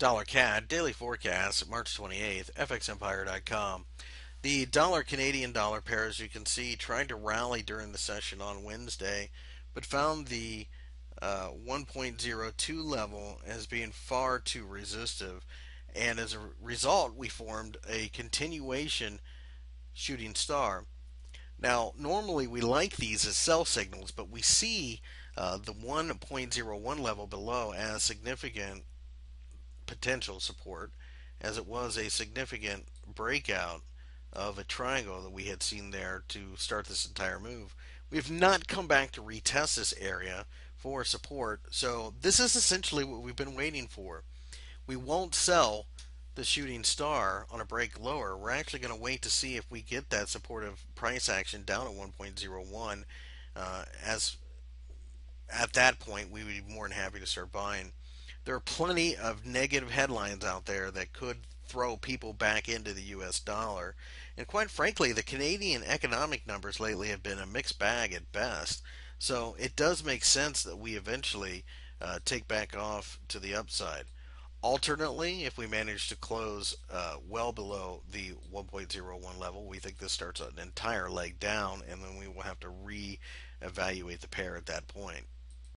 Dollar CAD Daily Forecast, March 28th, FXEmpire.com. The dollar Canadian dollar pair, as you can see, tried to rally during the session on Wednesday, but found the uh, 1.02 level as being far too resistive. And as a result, we formed a continuation shooting star. Now, normally we like these as sell signals, but we see uh, the 1.01 level below as significant potential support as it was a significant breakout of a triangle that we had seen there to start this entire move. We've not come back to retest this area for support, so this is essentially what we've been waiting for. We won't sell the shooting star on a break lower. We're actually going to wait to see if we get that supportive price action down at 1.01. Uh, as at that point, we would be more than happy to start buying there are plenty of negative headlines out there that could throw people back into the US dollar. And quite frankly, the Canadian economic numbers lately have been a mixed bag at best. So it does make sense that we eventually uh, take back off to the upside. Alternately, if we manage to close uh, well below the 1.01 level, we think this starts an entire leg down, and then we will have to re evaluate the pair at that point.